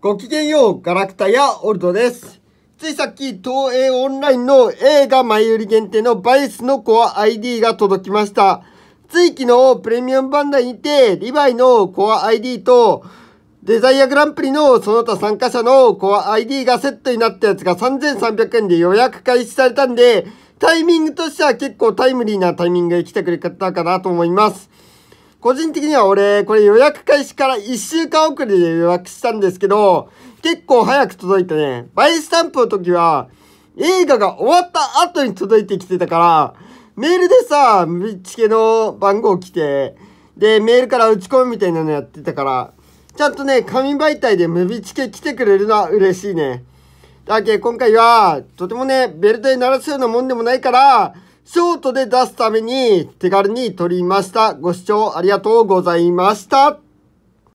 ごきげんよう、ガラクタやオルドです。ついさっき、東映オンラインの映画前売り限定のバイスのコア ID が届きました。つい昨日、プレミアムバンダにて、リヴァイのコア ID と、デザイアグランプリのその他参加者のコア ID がセットになったやつが3300円で予約開始されたんで、タイミングとしては結構タイムリーなタイミングで来てくれたかなと思います。個人的には俺、これ予約開始から1週間遅れで予約したんですけど、結構早く届いたね。バイスタンプの時は、映画が終わった後に届いてきてたから、メールでさ、見つけの番号来て、で、メールから打ち込むみたいなのやってたから、ちゃんとね、紙媒体でムビチケ来てくれるのは嬉しいね。だけ今回は、とてもね、ベルトに鳴らすようなもんでもないから、ショートで出すために手軽に撮りました。ご視聴ありがとうございました。